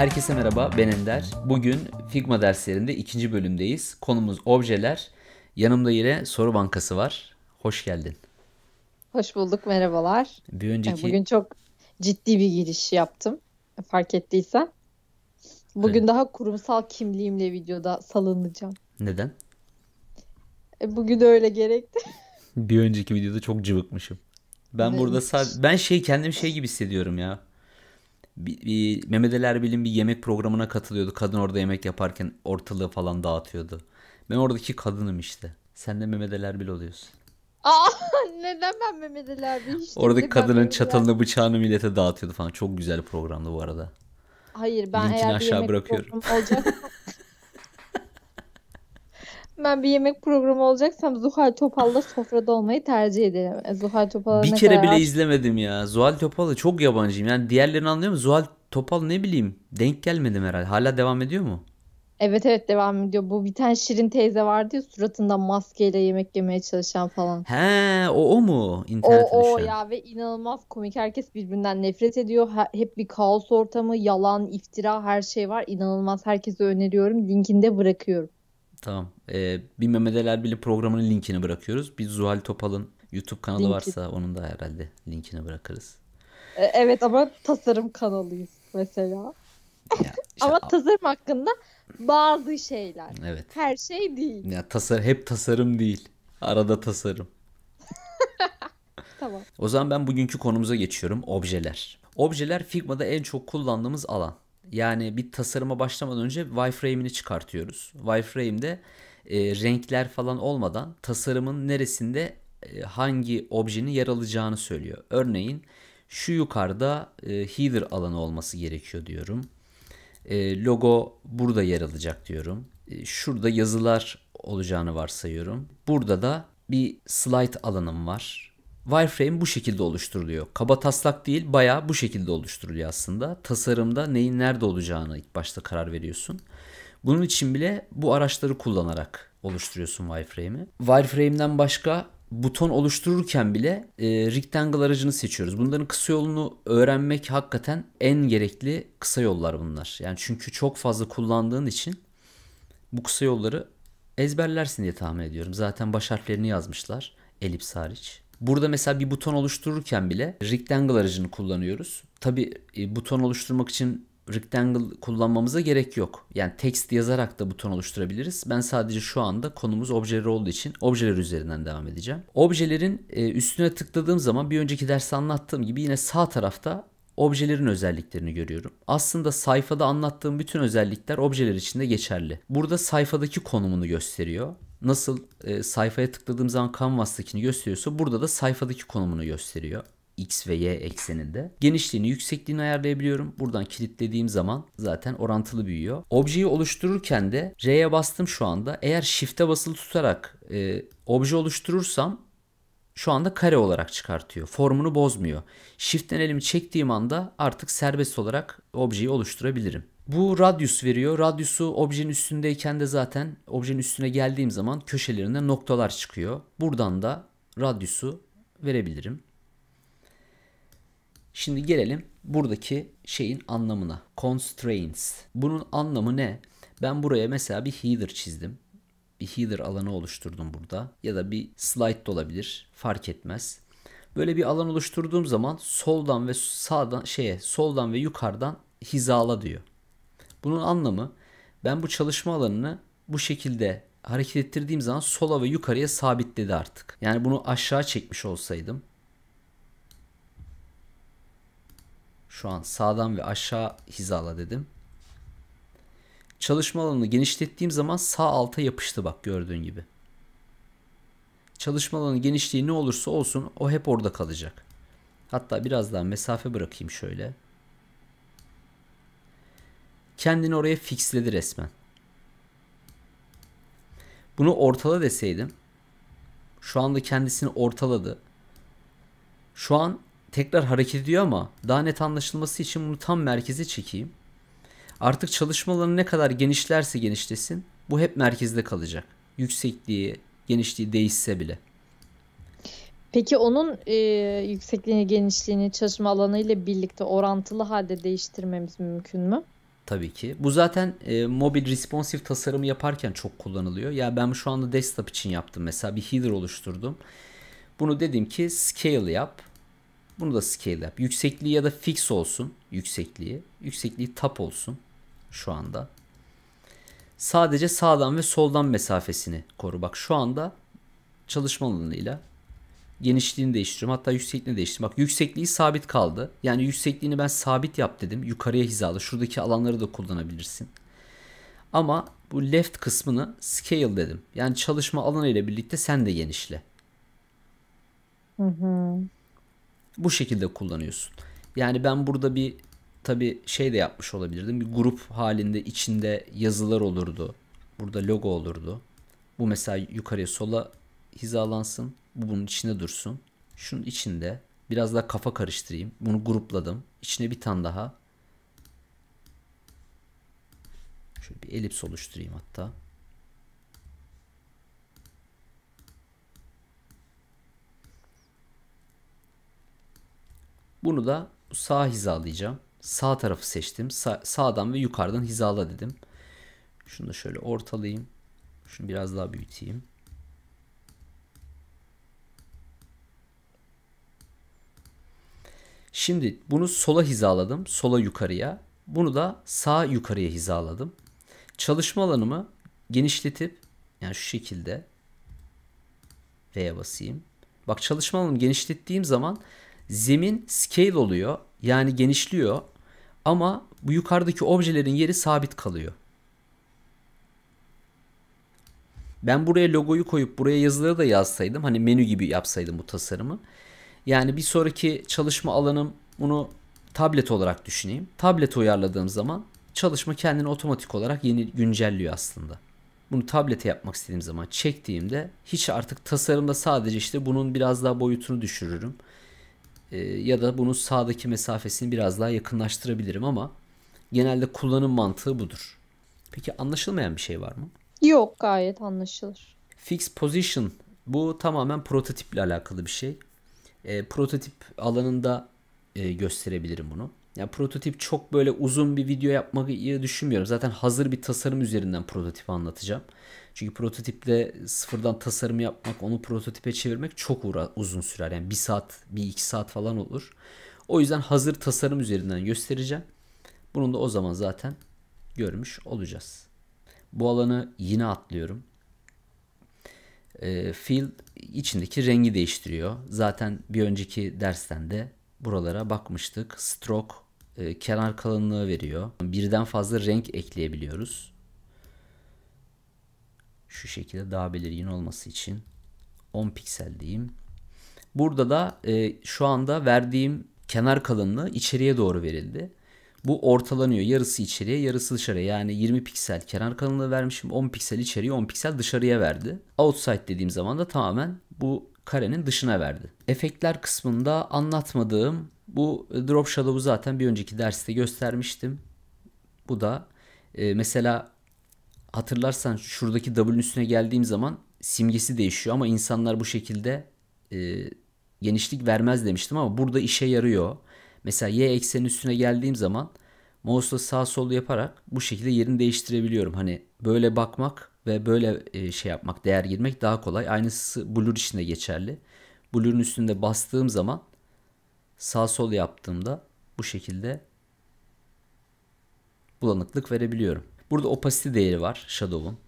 Herkese merhaba, ben Ender. Bugün Figma derslerinde ikinci bölümdeyiz. Konumuz objeler. Yanımda yine soru bankası var. Hoş geldin. Hoş bulduk, merhabalar. Bir önceki... Bugün çok ciddi bir giriş yaptım, fark ettiysen. Bugün evet. daha kurumsal kimliğimle videoda salınacağım. Neden? E, bugün öyle gerekti. bir önceki videoda çok cıvıkmışım. Ben evet. burada sadece ben şey kendim şey gibi hissediyorum ya bir, bir Mehmet Ali Erbil'in bir yemek programına katılıyordu. Kadın orada yemek yaparken ortalığı falan dağıtıyordu. Ben oradaki kadınım işte. Sen de Mehmet Ali Erbil oluyorsun. Aa neden ben Mehmet Ali Erbil işte? Oradaki kadının çatalını bıçağını millete dağıtıyordu falan. Çok güzel programdı bu arada. Hayır ben Linkini eğer bir aşağı yemek bırakıyorum. olacak ben bir yemek programı olacaksam Zuhal Topal'la sofrada olmayı tercih ederim. E, Zuhal Topal'ı Bir kere bile aç... izlemedim ya. Zuhal Topal'ı çok yabancıyım. Yani diğerlerini anlıyor musun? Zuhal Topal ne bileyim denk gelmedim herhalde. Hala devam ediyor mu? Evet evet devam ediyor. Bu bir tane Şirin teyze vardı ya suratında maskeyle yemek yemeye çalışan falan. He o o mu? İnternete o o ya ve inanılmaz komik. Herkes birbirinden nefret ediyor. Hep bir kaos ortamı, yalan, iftira her şey var. İnanılmaz. Herkese öneriyorum. Linkinde bırakıyorum. Tamam. Ee, bir Memedeler Birliği programının linkini bırakıyoruz. Bir Zuhal Topal'ın YouTube kanalı Linki. varsa onun da herhalde linkini bırakırız. E, evet ama tasarım kanalıyız mesela. Ya, işte ama tasarım hakkında bazı şeyler. Evet. Her şey değil. Ya tasar hep tasarım değil. Arada tasarım. tamam. O zaman ben bugünkü konumuza geçiyorum. Objeler. Objeler Figma'da en çok kullandığımız alan. Yani bir tasarıma başlamadan önce wireframe'ini çıkartıyoruz. Wireframe'de e, renkler falan olmadan tasarımın neresinde e, hangi objenin yer alacağını söylüyor. Örneğin şu yukarıda e, header alanı olması gerekiyor diyorum. E, logo burada yer alacak diyorum. E, şurada yazılar olacağını varsayıyorum. Burada da bir slide alanım var wireframe bu şekilde oluşturuluyor. Kaba taslak değil baya bu şekilde oluşturuluyor aslında. Tasarımda neyin nerede olacağını ilk başta karar veriyorsun. Bunun için bile bu araçları kullanarak oluşturuyorsun wireframe'i. Wireframe'den başka buton oluştururken bile e, rectangle aracını seçiyoruz. Bunların kısa yolunu öğrenmek hakikaten en gerekli kısa yollar bunlar. Yani çünkü çok fazla kullandığın için bu kısa yolları ezberlersin diye tahmin ediyorum. Zaten baş harflerini yazmışlar elips hariç. Burada mesela bir buton oluştururken bile rectangle aracını kullanıyoruz. Tabi e, buton oluşturmak için rectangle kullanmamıza gerek yok. Yani text yazarak da buton oluşturabiliriz. Ben sadece şu anda konumuz objeler olduğu için objeler üzerinden devam edeceğim. Objelerin e, üstüne tıkladığım zaman bir önceki derste anlattığım gibi yine sağ tarafta objelerin özelliklerini görüyorum. Aslında sayfada anlattığım bütün özellikler objeler için de geçerli. Burada sayfadaki konumunu gösteriyor nasıl e, sayfaya tıkladığım zaman Canvas'takini gösteriyorsa burada da sayfadaki konumunu gösteriyor. X ve Y ekseninde. Genişliğini, yüksekliğini ayarlayabiliyorum. Buradan kilitlediğim zaman zaten orantılı büyüyor. Objeyi oluştururken de R'ye bastım şu anda. Eğer Shift'e basılı tutarak e, obje oluşturursam şu anda kare olarak çıkartıyor. Formunu bozmuyor. Shift'ten elimi çektiğim anda artık serbest olarak objeyi oluşturabilirim. Bu radyus veriyor. Radyusu objenin üstündeyken de zaten objenin üstüne geldiğim zaman köşelerinde noktalar çıkıyor. Buradan da radyusu verebilirim. Şimdi gelelim buradaki şeyin anlamına. Constraints. Bunun anlamı ne? Ben buraya mesela bir header çizdim. Bir header alanı oluşturdum burada. Ya da bir slide de olabilir. Fark etmez. Böyle bir alan oluşturduğum zaman soldan ve sağdan şeye soldan ve yukarıdan hizala diyor. Bunun anlamı ben bu çalışma alanını bu şekilde hareket ettirdiğim zaman sola ve yukarıya sabitledi artık. Yani bunu aşağı çekmiş olsaydım şu an sağdan ve aşağı hizala dedim. Çalışma alanını genişlettiğim zaman sağ alta yapıştı bak gördüğün gibi. Çalışma alanı genişliği ne olursa olsun o hep orada kalacak. Hatta biraz daha mesafe bırakayım şöyle. Kendini oraya fixledi resmen. Bunu ortala deseydim. Şu anda kendisini ortaladı. Şu an tekrar hareket ediyor ama daha net anlaşılması için bunu tam merkeze çekeyim. Artık çalışmalarını ne kadar genişlerse genişlesin bu hep merkezde kalacak. Yüksekliği, genişliği değişse bile. Peki onun e, yüksekliğini, genişliğini çalışma alanı ile birlikte orantılı halde değiştirmemiz mümkün mü? tabii ki. Bu zaten e, mobil responsive tasarımı yaparken çok kullanılıyor. Ya yani ben şu anda desktop için yaptım mesela bir header oluşturdum. Bunu dedim ki scale yap. Bunu da scale yap. Yüksekliği ya da fix olsun yüksekliği. Yüksekliği tap olsun şu anda. Sadece sağdan ve soldan mesafesini koru. Bak şu anda çalışma alanıyla genişliğini değiştiriyorum. Hatta yüksekliğini değiştirdim. Bak yüksekliği sabit kaldı. Yani yüksekliğini ben sabit yap dedim. Yukarıya hizalı. Şuradaki alanları da kullanabilirsin. Ama bu left kısmını scale dedim. Yani çalışma alanı ile birlikte sen de genişle. Hı hı. Bu şekilde kullanıyorsun. Yani ben burada bir tabi şey de yapmış olabilirdim. Bir grup halinde içinde yazılar olurdu. Burada logo olurdu. Bu mesela yukarıya sola hizalansın. Bu bunun içinde dursun. Şunun içinde biraz daha kafa karıştırayım. Bunu grupladım. İçine bir tane daha. Şöyle bir elips oluşturayım hatta. Bunu da sağ hizalayacağım. Sağ tarafı seçtim. Sa sağdan ve yukarıdan hizala dedim. Şunu da şöyle ortalayayım. Şunu biraz daha büyüteyim. Şimdi bunu sola hizaladım. Sola yukarıya. Bunu da sağ yukarıya hizaladım. Çalışma alanımı genişletip yani şu şekilde V'ye basayım. Bak çalışma alanımı genişlettiğim zaman zemin scale oluyor. Yani genişliyor. Ama bu yukarıdaki objelerin yeri sabit kalıyor. Ben buraya logoyu koyup buraya yazıları da yazsaydım hani menü gibi yapsaydım bu tasarımı yani bir sonraki çalışma alanım bunu tablet olarak düşüneyim. Tablet uyarladığım zaman çalışma kendini otomatik olarak yeni güncelliyor aslında. Bunu tablete yapmak istediğim zaman çektiğimde hiç artık tasarımda sadece işte bunun biraz daha boyutunu düşürürüm. Ee, ya da bunun sağdaki mesafesini biraz daha yakınlaştırabilirim ama genelde kullanım mantığı budur. Peki anlaşılmayan bir şey var mı? Yok gayet anlaşılır. Fix position bu tamamen prototiple alakalı bir şey e, prototip alanında e, gösterebilirim bunu. Yani prototip çok böyle uzun bir video yapmayı düşünmüyorum. Zaten hazır bir tasarım üzerinden prototipi anlatacağım. Çünkü prototiple sıfırdan tasarım yapmak, onu prototipe çevirmek çok uğra uzun sürer. Yani bir saat, bir iki saat falan olur. O yüzden hazır tasarım üzerinden göstereceğim. Bunu da o zaman zaten görmüş olacağız. Bu alanı yine atlıyorum e, fil içindeki rengi değiştiriyor. Zaten bir önceki dersten de buralara bakmıştık. Stroke e, kenar kalınlığı veriyor. Birden fazla renk ekleyebiliyoruz. Şu şekilde daha belirgin olması için 10 piksel diyeyim. Burada da e, şu anda verdiğim kenar kalınlığı içeriye doğru verildi. Bu ortalanıyor. Yarısı içeriye, yarısı dışarıya. Yani 20 piksel kenar kalınlığı vermişim. 10 piksel içeriye, 10 piksel dışarıya verdi. Outside dediğim zaman da tamamen bu karenin dışına verdi. Efektler kısmında anlatmadığım bu drop shadow'u zaten bir önceki derste göstermiştim. Bu da e, mesela hatırlarsan şuradaki W'nin üstüne geldiğim zaman simgesi değişiyor ama insanlar bu şekilde e, genişlik vermez demiştim ama burada işe yarıyor. Mesela y eksenin üstüne geldiğim zaman mouse'la sağ sol yaparak bu şekilde yerini değiştirebiliyorum. Hani böyle bakmak ve böyle e, şey yapmak, değer girmek daha kolay. Aynısı blur için de geçerli. Blur'un üstünde bastığım zaman sağ sol yaptığımda bu şekilde bulanıklık verebiliyorum. Burada opacity değeri var shadow'un.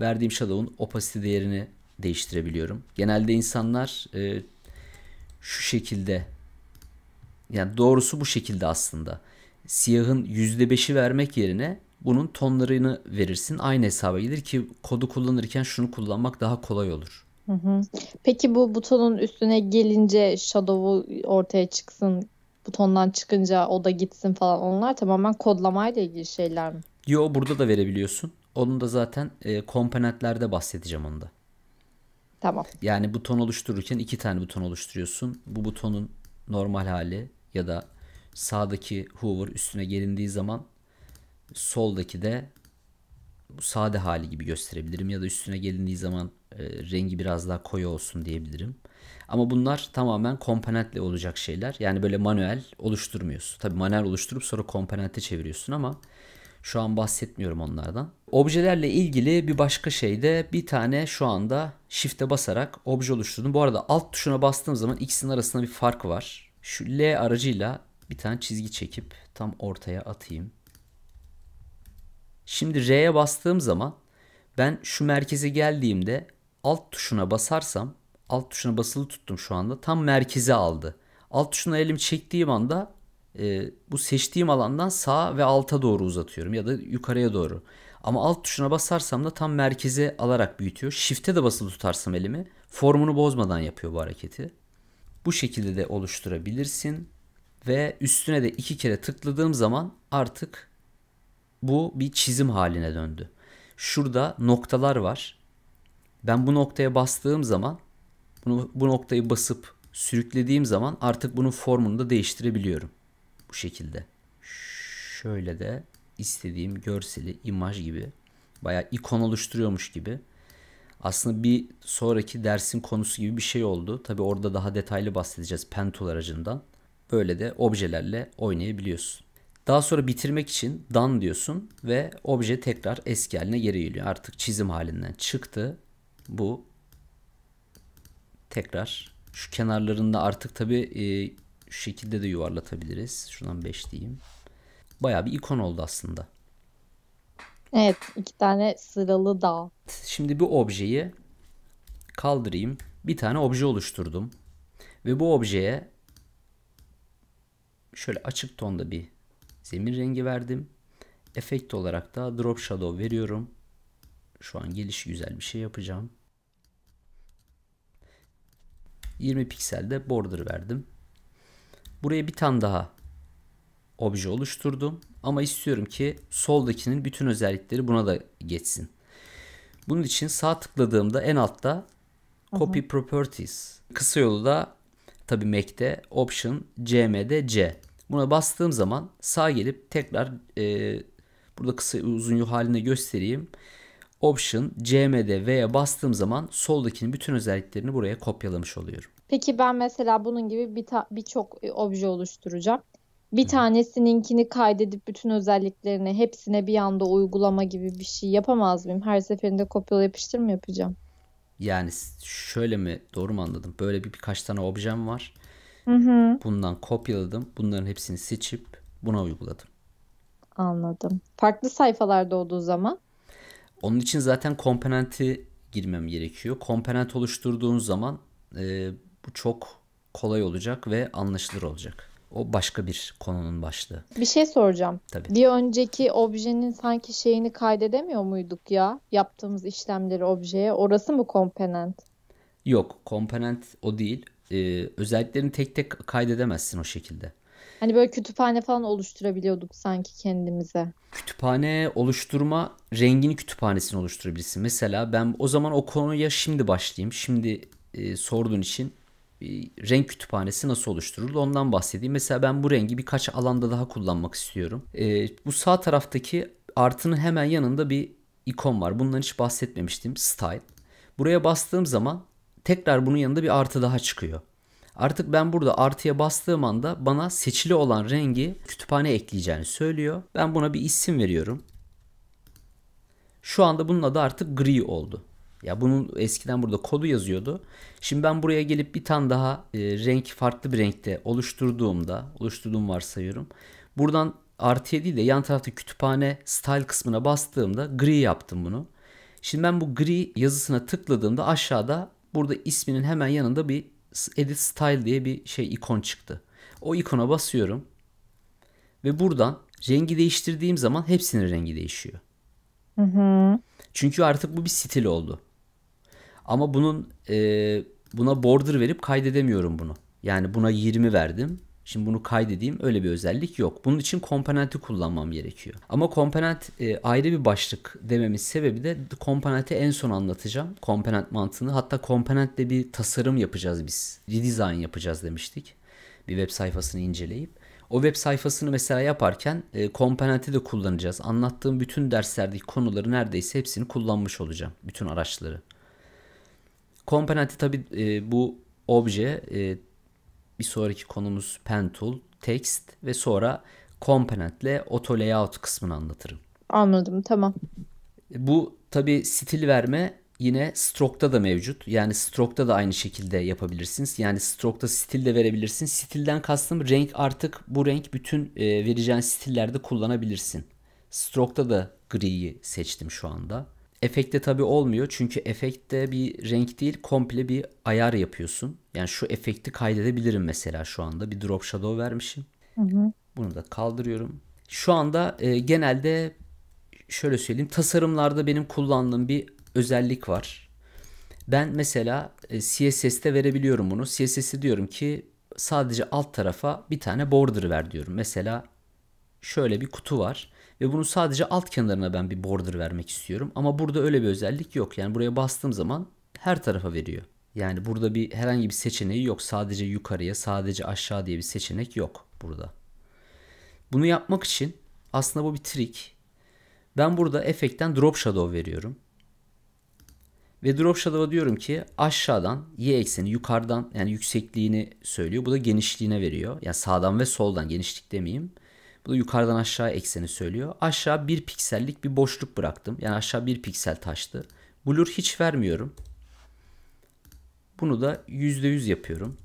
Verdiğim shadow'un opacity değerini değiştirebiliyorum. Genelde insanlar e, şu şekilde yani doğrusu bu şekilde aslında. Siyahın %5'i vermek yerine bunun tonlarını verirsin. Aynı hesaba gelir ki kodu kullanırken şunu kullanmak daha kolay olur. Hı hı. Peki bu butonun üstüne gelince shadow'u ortaya çıksın, butondan çıkınca o da gitsin falan onlar tamamen kodlamayla ilgili şeyler mi? Yo burada da verebiliyorsun. Onun da zaten e, komponentlerde bahsedeceğim onda. Tamam. Yani buton oluştururken iki tane buton oluşturuyorsun. Bu butonun normal hali ya da sağdaki hover üstüne gelindiği zaman soldaki de bu sade hali gibi gösterebilirim ya da üstüne gelindiği zaman e, rengi biraz daha koyu olsun diyebilirim. Ama bunlar tamamen komponentle olacak şeyler. Yani böyle manuel oluşturmuyorsun. Tabii manuel oluşturup sonra komponente çeviriyorsun ama şu an bahsetmiyorum onlardan. Objelerle ilgili bir başka şey de bir tane şu anda shift'e basarak obje oluşturdum. Bu arada alt tuşuna bastığım zaman ikisinin arasında bir fark var. Şu L aracıyla bir tane çizgi çekip tam ortaya atayım. Şimdi R'ye bastığım zaman ben şu merkeze geldiğimde alt tuşuna basarsam alt tuşuna basılı tuttum şu anda tam merkeze aldı. Alt tuşuna elim çektiğim anda e, bu seçtiğim alandan sağa ve alta doğru uzatıyorum ya da yukarıya doğru. Ama alt tuşuna basarsam da tam merkeze alarak büyütüyor. Shift'e de basılı tutarsam elimi formunu bozmadan yapıyor bu hareketi. Bu şekilde de oluşturabilirsin. Ve üstüne de iki kere tıkladığım zaman artık bu bir çizim haline döndü. Şurada noktalar var. Ben bu noktaya bastığım zaman bunu, bu noktayı basıp sürüklediğim zaman artık bunun formunu da değiştirebiliyorum. Bu şekilde. Şöyle de istediğim görseli, imaj gibi bayağı ikon oluşturuyormuş gibi. Aslında bir sonraki dersin konusu gibi bir şey oldu. Tabi orada daha detaylı bahsedeceğiz Pentool aracından. Böyle de objelerle oynayabiliyorsun. Daha sonra bitirmek için done diyorsun ve obje tekrar eski haline geri geliyor. Artık çizim halinden çıktı. Bu tekrar şu kenarlarında artık tabi e, şu şekilde de yuvarlatabiliriz. Şuradan 5 diyeyim. Baya bir ikon oldu aslında. Evet iki tane sıralı dağ. Şimdi bir objeyi kaldırayım. Bir tane obje oluşturdum. Ve bu objeye şöyle açık tonda bir zemin rengi verdim. Efekt olarak da drop shadow veriyorum. Şu an geliş güzel bir şey yapacağım. 20 pikselde border verdim. Buraya bir tane daha obje oluşturdum. Ama istiyorum ki soldakinin bütün özellikleri buna da geçsin. Bunun için sağ tıkladığımda en altta Copy Aha. Properties. Kısa yolu da tabi Mac'te Option CM'de C. Buna bastığım zaman sağ gelip tekrar e, burada kısa uzun yol halinde göstereyim. Option Cmd V'ye bastığım zaman soldakinin bütün özelliklerini buraya kopyalamış oluyorum. Peki ben mesela bunun gibi bir birçok e, obje oluşturacağım. Bir tanesininkini kaydedip bütün özelliklerini hepsine bir anda uygulama gibi bir şey yapamaz mıyım? Her seferinde kopyala yapıştır mı yapacağım? Yani şöyle mi doğru mu anladım? Böyle bir birkaç tane objem var. Hı hı. Bundan kopyaladım. Bunların hepsini seçip buna uyguladım. Anladım. Farklı sayfalarda olduğu zaman? Onun için zaten komponenti girmem gerekiyor. Komponent oluşturduğun zaman e, bu çok kolay olacak ve anlaşılır olacak. O başka bir konunun başlığı. Bir şey soracağım. Tabii. Bir önceki objenin sanki şeyini kaydedemiyor muyduk ya? Yaptığımız işlemleri objeye. Orası mı komponent? Yok. Komponent o değil. Ee, özelliklerini tek tek kaydedemezsin o şekilde. Hani böyle kütüphane falan oluşturabiliyorduk sanki kendimize. Kütüphane oluşturma rengini kütüphanesini oluşturabilirsin. Mesela ben o zaman o konuya şimdi başlayayım. Şimdi e, sorduğun için ee, renk kütüphanesi nasıl oluşturulur ondan bahsedeyim. Mesela ben bu rengi birkaç alanda daha kullanmak istiyorum. E, bu sağ taraftaki artının hemen yanında bir ikon var. Bundan hiç bahsetmemiştim. Style. Buraya bastığım zaman tekrar bunun yanında bir artı daha çıkıyor. Artık ben burada artıya bastığım anda bana seçili olan rengi kütüphane ekleyeceğini söylüyor. Ben buna bir isim veriyorum. Şu anda bunun adı artık gri oldu. Ya bunu eskiden burada kodu yazıyordu. Şimdi ben buraya gelip bir tane daha e, renk farklı bir renkte oluşturduğumda, oluşturduğum varsayıyorum. Buradan artıya değil de yan tarafta kütüphane style kısmına bastığımda gri yaptım bunu. Şimdi ben bu gri yazısına tıkladığımda aşağıda burada isminin hemen yanında bir edit style diye bir şey ikon çıktı. O ikona basıyorum ve buradan rengi değiştirdiğim zaman hepsinin rengi değişiyor. Hı hı. Çünkü artık bu bir stil oldu. Ama bunun e, buna border verip kaydedemiyorum bunu. Yani buna 20 verdim. Şimdi bunu kaydedeyim öyle bir özellik yok. Bunun için komponenti kullanmam gerekiyor. Ama komponent e, ayrı bir başlık dememin sebebi de komponenti en son anlatacağım. Komponent mantığını hatta komponentle bir tasarım yapacağız biz. Redesign yapacağız demiştik. Bir web sayfasını inceleyip. O web sayfasını mesela yaparken e, komponenti de kullanacağız. Anlattığım bütün derslerdeki konuları neredeyse hepsini kullanmış olacağım. Bütün araçları. Komponenti tabi e, bu obje e, bir sonraki konumuz pen tool, text ve sonra komponentle auto layout kısmını anlatırım. Anladım tamam. E, bu tabi stil verme yine stroke'da da mevcut. Yani stroke'da da aynı şekilde yapabilirsiniz. Yani stroke'da stil de verebilirsin. Stilden kastım renk artık bu renk bütün e, vereceğin stillerde kullanabilirsin. Stroke'da da griyi seçtim şu anda. Efekte tabi olmuyor çünkü efekte bir renk değil komple bir ayar yapıyorsun. Yani şu efekti kaydedebilirim mesela şu anda. Bir drop shadow vermişim. Hı hı. Bunu da kaldırıyorum. Şu anda e, genelde şöyle söyleyeyim tasarımlarda benim kullandığım bir özellik var. Ben mesela e, CSS'te verebiliyorum bunu. CSS'e diyorum ki sadece alt tarafa bir tane border ver diyorum. Mesela şöyle bir kutu var. Ve bunu sadece alt kenarına ben bir border vermek istiyorum. Ama burada öyle bir özellik yok. Yani buraya bastığım zaman her tarafa veriyor. Yani burada bir herhangi bir seçeneği yok. Sadece yukarıya, sadece aşağı diye bir seçenek yok burada. Bunu yapmak için aslında bu bir trik. Ben burada efektten drop shadow veriyorum. Ve drop shadow'a diyorum ki aşağıdan y ekseni yukarıdan yani yüksekliğini söylüyor. Bu da genişliğine veriyor. Yani sağdan ve soldan genişlik demeyeyim. Bu da yukarıdan aşağı ekseni söylüyor. Aşağı bir piksellik bir boşluk bıraktım. Yani aşağı bir piksel taştı. Blur hiç vermiyorum. Bunu da %100 yapıyorum.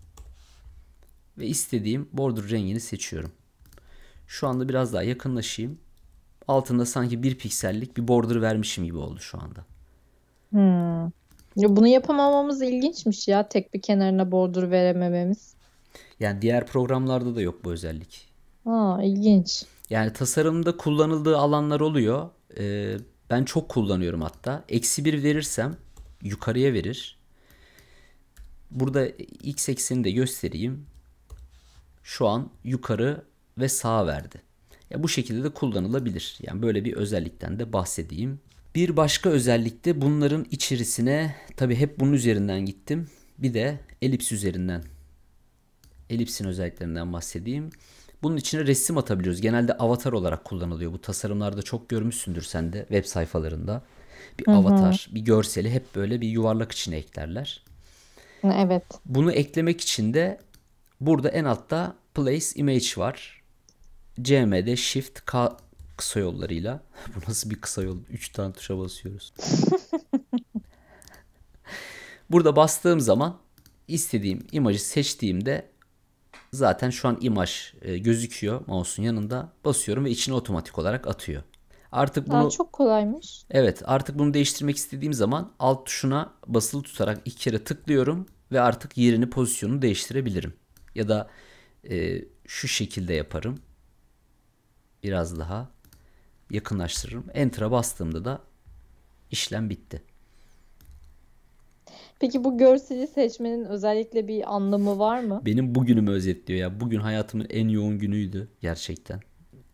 Ve istediğim border rengini seçiyorum. Şu anda biraz daha yakınlaşayım. Altında sanki bir piksellik bir border vermişim gibi oldu şu anda. Hmm. Bunu yapamamamız ilginçmiş ya. Tek bir kenarına border veremememiz. Yani diğer programlarda da yok bu özellik. Aa, ilginç. Yani tasarımda kullanıldığı alanlar oluyor. Ee, ben çok kullanıyorum hatta. Eksi bir verirsem yukarıya verir. Burada x eksenini de göstereyim. Şu an yukarı ve sağa verdi. Ya bu şekilde de kullanılabilir. Yani böyle bir özellikten de bahsedeyim. Bir başka özellik de bunların içerisine tabi hep bunun üzerinden gittim. Bir de elips üzerinden elipsin özelliklerinden bahsedeyim. Bunun içine resim atabiliyoruz. Genelde avatar olarak kullanılıyor. Bu tasarımlarda çok görmüşsündür sen de web sayfalarında. Bir avatar, bir görseli hep böyle bir yuvarlak içine eklerler. Evet. Bunu eklemek için de burada en altta place image var. CM'de shift K kısa yollarıyla. Bu nasıl bir kısa yol? 3 tane tuşa basıyoruz. Burada bastığım zaman istediğim imajı seçtiğimde Zaten şu an imaj e, gözüküyor mouse'un yanında. Basıyorum ve içine otomatik olarak atıyor. Artık bunu Aa, çok kolaymış. Evet, artık bunu değiştirmek istediğim zaman alt tuşuna basılı tutarak iki kere tıklıyorum ve artık yerini, pozisyonunu değiştirebilirim. Ya da e, şu şekilde yaparım. Biraz daha yakınlaştırırım. Enter'a bastığımda da işlem bitti. Peki bu görseli seçmenin özellikle bir anlamı var mı? Benim bugünümü özetliyor ya. Bugün hayatımın en yoğun günüydü gerçekten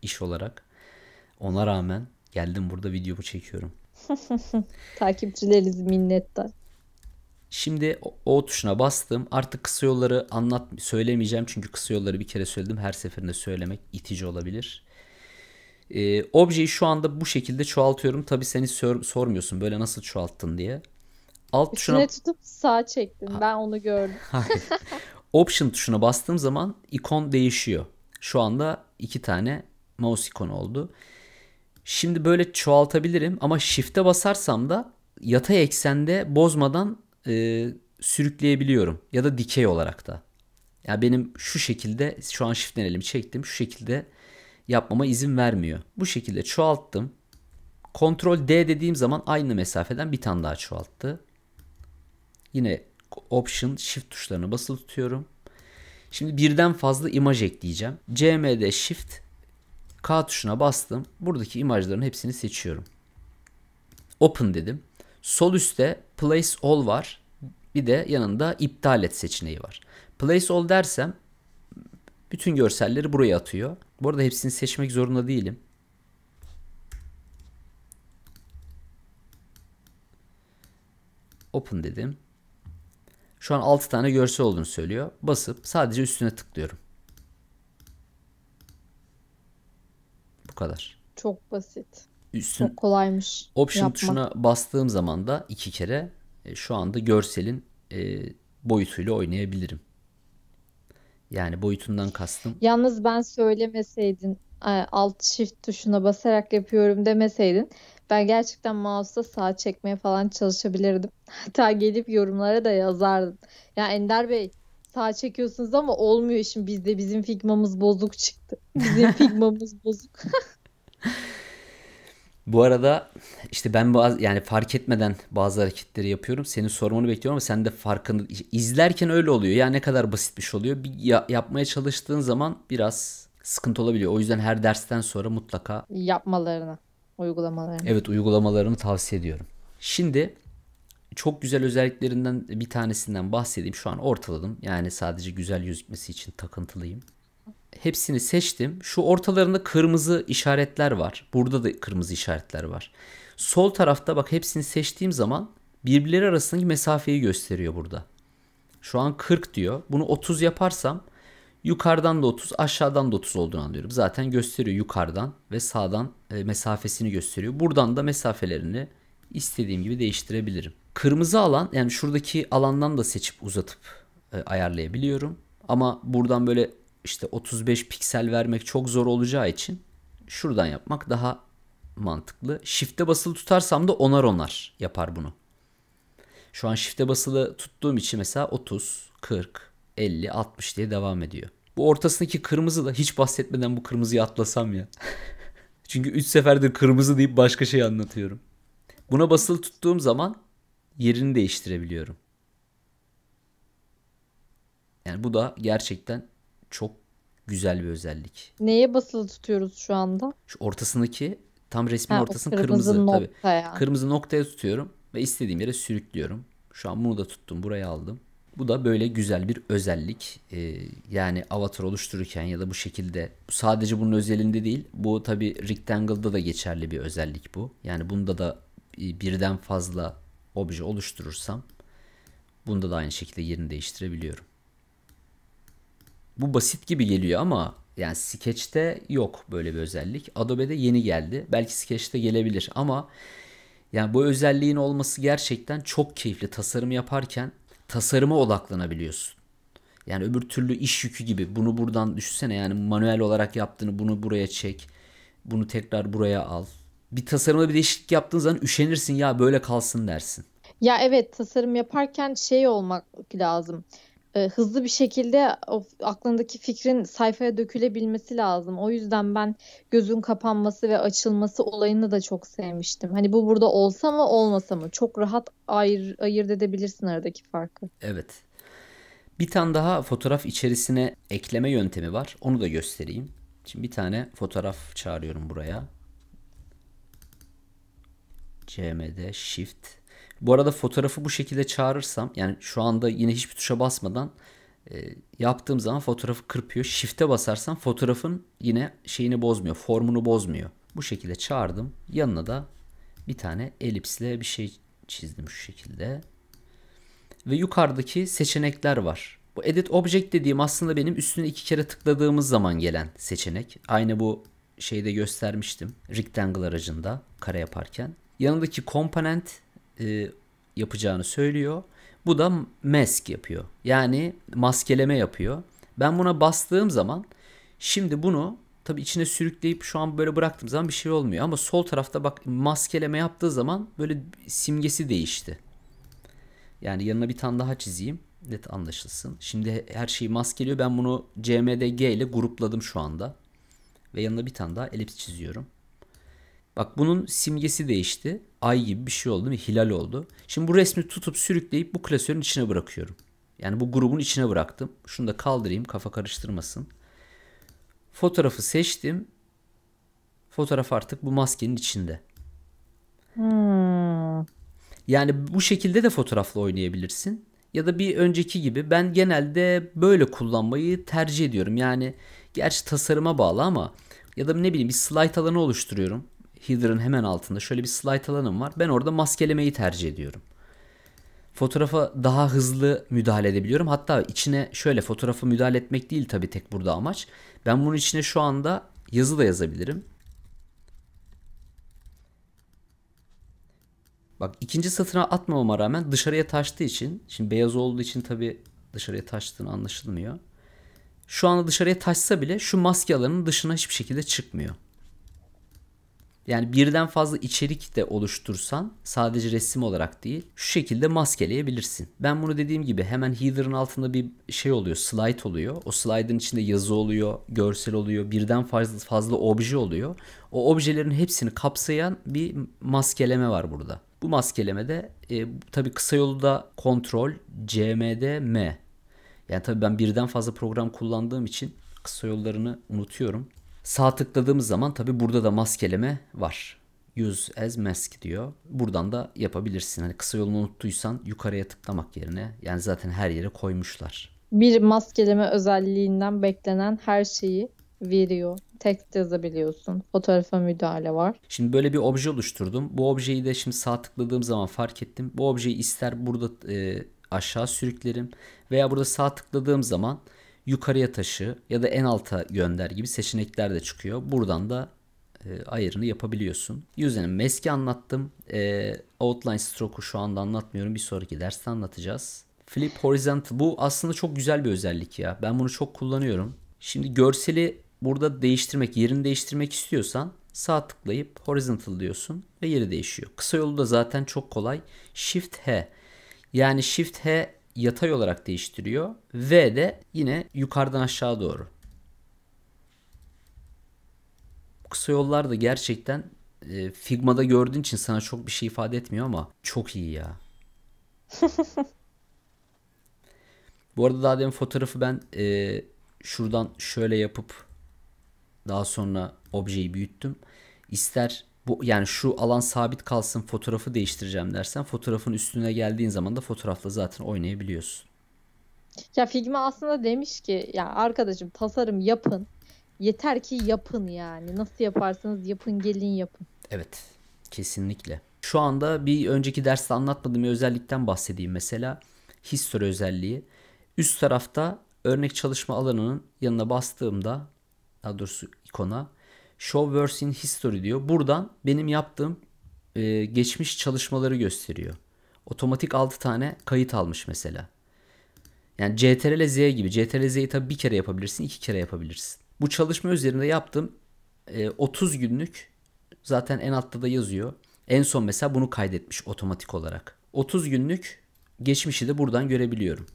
iş olarak. Ona rağmen geldim burada videomu çekiyorum. Takipçileriniz minnettar. Şimdi o, o tuşuna bastım. Artık kısa yolları anlat söylemeyeceğim çünkü kısa yolları bir kere söyledim. Her seferinde söylemek itici olabilir. Ee, objeyi şu anda bu şekilde çoğaltıyorum. Tabii seni sor, sormuyorsun böyle nasıl çoğalttın diye. Alt Üstüne tuşuna... tutup sağ çektim. Ha. Ben onu gördüm. Option tuşuna bastığım zaman ikon değişiyor. Şu anda iki tane mouse ikonu oldu. Şimdi böyle çoğaltabilirim ama shift'e basarsam da yatay eksende bozmadan e, sürükleyebiliyorum. Ya da dikey olarak da. Ya yani benim şu şekilde şu an shift'ten elimi çektim. Şu şekilde yapmama izin vermiyor. Bu şekilde çoğalttım. Ctrl D dediğim zaman aynı mesafeden bir tane daha çoğalttı. Yine Option Shift tuşlarını basılı tutuyorum. Şimdi birden fazla imaj ekleyeceğim. CMD Shift K tuşuna bastım. Buradaki imajların hepsini seçiyorum. Open dedim. Sol üstte Place All var. Bir de yanında iptal et seçeneği var. Place All dersem bütün görselleri buraya atıyor. Bu arada hepsini seçmek zorunda değilim. Open dedim. Şu an 6 tane görsel olduğunu söylüyor. Basıp sadece üstüne tıklıyorum. Bu kadar. Çok basit. Üstün, Çok kolaymış. Option yapmak. tuşuna bastığım zaman da iki kere e, şu anda görselin e, boyutuyla oynayabilirim. Yani boyutundan kastım. Yalnız ben söylemeseydin e, alt shift tuşuna basarak yapıyorum demeseydin ben gerçekten mouse'da sağ çekmeye falan çalışabilirdim. Hatta gelip yorumlara da yazardım. Ya Ender Bey sağ çekiyorsunuz ama olmuyor şimdi. bizde bizim figmamız bozuk çıktı. Bizim figmamız bozuk. Bu arada işte ben bazı yani fark etmeden bazı hareketleri yapıyorum. Senin sormanı bekliyorum ama sen de farkında izlerken öyle oluyor. Ya ne kadar basitmiş şey oluyor. Bir ya, yapmaya çalıştığın zaman biraz sıkıntı olabiliyor. O yüzden her dersten sonra mutlaka yapmalarını. Uygulamalarını. Evet uygulamalarını tavsiye ediyorum. Şimdi çok güzel özelliklerinden bir tanesinden bahsedeyim. Şu an ortaladım. Yani sadece güzel gözükmesi için takıntılıyım. Hepsini seçtim. Şu ortalarında kırmızı işaretler var. Burada da kırmızı işaretler var. Sol tarafta bak hepsini seçtiğim zaman birbirleri arasındaki mesafeyi gösteriyor burada. Şu an 40 diyor. Bunu 30 yaparsam Yukarıdan da 30, aşağıdan da 30 olduğunu anlıyorum. Zaten gösteriyor yukarıdan ve sağdan e, mesafesini gösteriyor. Buradan da mesafelerini istediğim gibi değiştirebilirim. Kırmızı alan yani şuradaki alandan da seçip uzatıp e, ayarlayabiliyorum. Ama buradan böyle işte 35 piksel vermek çok zor olacağı için şuradan yapmak daha mantıklı. Shift'e basılı tutarsam da onar onar yapar bunu. Şu an shift'e basılı tuttuğum için mesela 30, 40, 50, 60 diye devam ediyor. Bu ortasındaki kırmızı da hiç bahsetmeden bu kırmızıyı atlasam ya. Çünkü 3 seferdir kırmızı deyip başka şey anlatıyorum. Buna basılı tuttuğum zaman yerini değiştirebiliyorum. Yani bu da gerçekten çok güzel bir özellik. Neye basılı tutuyoruz şu anda? Şu ortasındaki tam resmin ha, ortasının kırmızı, kırmızı noktaya. tabii. Kırmızı noktaya tutuyorum ve istediğim yere sürüklüyorum. Şu an bunu da tuttum. Buraya aldım. Bu da böyle güzel bir özellik. Ee, yani avatar oluştururken ya da bu şekilde sadece bunun özelinde değil. Bu tabi Rectangle'da da geçerli bir özellik bu. Yani bunda da e, birden fazla obje oluşturursam bunda da aynı şekilde yerini değiştirebiliyorum. Bu basit gibi geliyor ama yani Sketch'te yok böyle bir özellik. Adobe'de yeni geldi. Belki Sketch'te gelebilir ama yani bu özelliğin olması gerçekten çok keyifli. Tasarım yaparken tasarıma odaklanabiliyorsun. Yani öbür türlü iş yükü gibi. Bunu buradan düşünsene yani manuel olarak yaptığını bunu buraya çek. Bunu tekrar buraya al. Bir tasarımda bir değişiklik yaptığın zaman üşenirsin ya böyle kalsın dersin. Ya evet tasarım yaparken şey olmak lazım e, hızlı bir şekilde o aklındaki fikrin sayfaya dökülebilmesi lazım. O yüzden ben gözün kapanması ve açılması olayını da çok sevmiştim. Hani bu burada olsa mı olmasa mı çok rahat ayır, ayırt edebilirsin aradaki farkı. Evet. Bir tane daha fotoğraf içerisine ekleme yöntemi var. Onu da göstereyim. Şimdi bir tane fotoğraf çağırıyorum buraya. CMD Shift bu arada fotoğrafı bu şekilde çağırırsam yani şu anda yine hiçbir tuşa basmadan e, yaptığım zaman fotoğrafı kırpıyor. Shift'e basarsam fotoğrafın yine şeyini bozmuyor. Formunu bozmuyor. Bu şekilde çağırdım. Yanına da bir tane elipsle bir şey çizdim şu şekilde. Ve yukarıdaki seçenekler var. Bu edit object dediğim aslında benim üstüne iki kere tıkladığımız zaman gelen seçenek. Aynı bu şeyde göstermiştim. Rectangle aracında kare yaparken. Yanındaki component e, yapacağını söylüyor. Bu da mask yapıyor. Yani maskeleme yapıyor. Ben buna bastığım zaman şimdi bunu tabi içine sürükleyip şu an böyle bıraktığım zaman bir şey olmuyor. Ama sol tarafta bak maskeleme yaptığı zaman böyle simgesi değişti. Yani yanına bir tane daha çizeyim. Net anlaşılsın. Şimdi her şeyi maskeliyor. Ben bunu CMDG ile grupladım şu anda. Ve yanına bir tane daha elips çiziyorum. Bak bunun simgesi değişti. Ay gibi bir şey oldu bir Hilal oldu. Şimdi bu resmi tutup sürükleyip bu klasörün içine bırakıyorum. Yani bu grubun içine bıraktım. Şunu da kaldırayım kafa karıştırmasın. Fotoğrafı seçtim. Fotoğraf artık bu maskenin içinde. Hmm. Yani bu şekilde de fotoğrafla oynayabilirsin. Ya da bir önceki gibi ben genelde böyle kullanmayı tercih ediyorum. Yani gerçi tasarıma bağlı ama ya da ne bileyim bir slide alanı oluşturuyorum header'ın hemen altında şöyle bir slide alanım var. Ben orada maskelemeyi tercih ediyorum. Fotoğrafa daha hızlı müdahale edebiliyorum. Hatta içine şöyle fotoğrafı müdahale etmek değil tabii tek burada amaç. Ben bunun içine şu anda yazı da yazabilirim. Bak ikinci satıra atmamama rağmen dışarıya taştığı için şimdi beyaz olduğu için tabi dışarıya taştığını anlaşılmıyor. Şu anda dışarıya taşsa bile şu maske alanının dışına hiçbir şekilde çıkmıyor. Yani birden fazla içerik de oluştursan sadece resim olarak değil şu şekilde maskeleyebilirsin. Ben bunu dediğim gibi hemen header'ın altında bir şey oluyor slide oluyor. O slide'ın içinde yazı oluyor, görsel oluyor, birden fazla, fazla obje oluyor. O objelerin hepsini kapsayan bir maskeleme var burada. Bu maskelemede e, tabii kısa da kontrol CMD M. Yani tabi ben birden fazla program kullandığım için kısa yollarını unutuyorum. Sağ tıkladığımız zaman tabi burada da maskeleme var. Use as mask diyor. Buradan da yapabilirsin. Hani kısa yolunu unuttuysan yukarıya tıklamak yerine yani zaten her yere koymuşlar. Bir maskeleme özelliğinden beklenen her şeyi veriyor. Tekst yazabiliyorsun. Fotoğrafa müdahale var. Şimdi böyle bir obje oluşturdum. Bu objeyi de şimdi sağ tıkladığım zaman fark ettim. Bu objeyi ister burada e, aşağı sürüklerim veya burada sağ tıkladığım zaman yukarıya taşı ya da en alta gönder gibi seçenekler de çıkıyor. Buradan da e, ayarını yapabiliyorsun. Yüzden meski anlattım. E, outline stroke'u şu anda anlatmıyorum. Bir sonraki derste anlatacağız. Flip horizontal bu aslında çok güzel bir özellik ya. Ben bunu çok kullanıyorum. Şimdi görseli burada değiştirmek, yerini değiştirmek istiyorsan sağ tıklayıp horizontal diyorsun ve yeri değişiyor. Kısa yolu da zaten çok kolay. Shift H. Yani Shift H yatay olarak değiştiriyor. V de yine yukarıdan aşağı doğru. Kısa yollar da gerçekten e, Figma'da gördüğün için sana çok bir şey ifade etmiyor ama çok iyi ya. Bu arada daha demin fotoğrafı ben e, şuradan şöyle yapıp daha sonra objeyi büyüttüm. İster bu yani şu alan sabit kalsın fotoğrafı değiştireceğim dersen fotoğrafın üstüne geldiğin zaman da fotoğrafla zaten oynayabiliyorsun. Ya Figma aslında demiş ki ya arkadaşım tasarım yapın. Yeter ki yapın yani. Nasıl yaparsanız yapın gelin yapın. Evet. Kesinlikle. Şu anda bir önceki derste anlatmadığım bir özellikten bahsedeyim mesela. History özelliği. Üst tarafta örnek çalışma alanının yanına bastığımda daha doğrusu ikona Show Verse in History diyor. Buradan benim yaptığım e, geçmiş çalışmaları gösteriyor. Otomatik 6 tane kayıt almış mesela. Yani CTRL Z gibi. CTRL Z'yi tabii bir kere yapabilirsin, iki kere yapabilirsin. Bu çalışma üzerinde yaptığım e, 30 günlük zaten en altta da yazıyor. En son mesela bunu kaydetmiş otomatik olarak. 30 günlük geçmişi de buradan görebiliyorum.